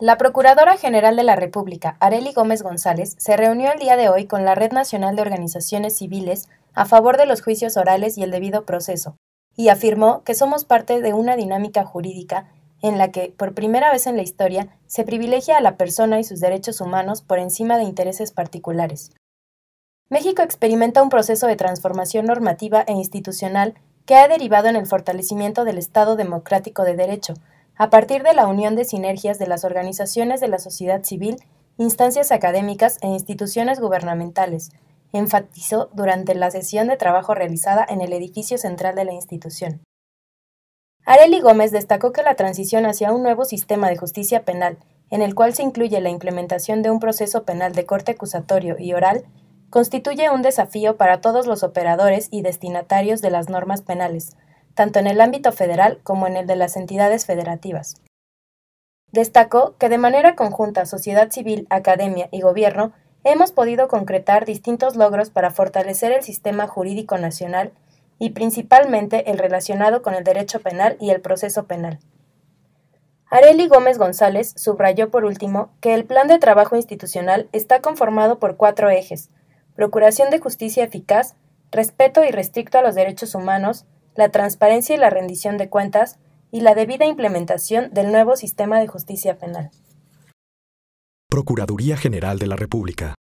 La Procuradora General de la República, Areli Gómez González, se reunió el día de hoy con la Red Nacional de Organizaciones Civiles a favor de los juicios orales y el debido proceso, y afirmó que somos parte de una dinámica jurídica en la que, por primera vez en la historia, se privilegia a la persona y sus derechos humanos por encima de intereses particulares. México experimenta un proceso de transformación normativa e institucional que ha derivado en el fortalecimiento del Estado democrático de Derecho, a partir de la unión de sinergias de las organizaciones de la sociedad civil, instancias académicas e instituciones gubernamentales, enfatizó durante la sesión de trabajo realizada en el edificio central de la institución. Areli Gómez destacó que la transición hacia un nuevo sistema de justicia penal, en el cual se incluye la implementación de un proceso penal de corte acusatorio y oral, constituye un desafío para todos los operadores y destinatarios de las normas penales, tanto en el ámbito federal como en el de las entidades federativas. Destacó que de manera conjunta sociedad civil, academia y gobierno hemos podido concretar distintos logros para fortalecer el sistema jurídico nacional y principalmente el relacionado con el derecho penal y el proceso penal. Areli Gómez González subrayó por último que el plan de trabajo institucional está conformado por cuatro ejes, procuración de justicia eficaz, respeto y restricto a los derechos humanos, la transparencia y la rendición de cuentas y la debida implementación del nuevo sistema de justicia penal. Procuraduría General de la República.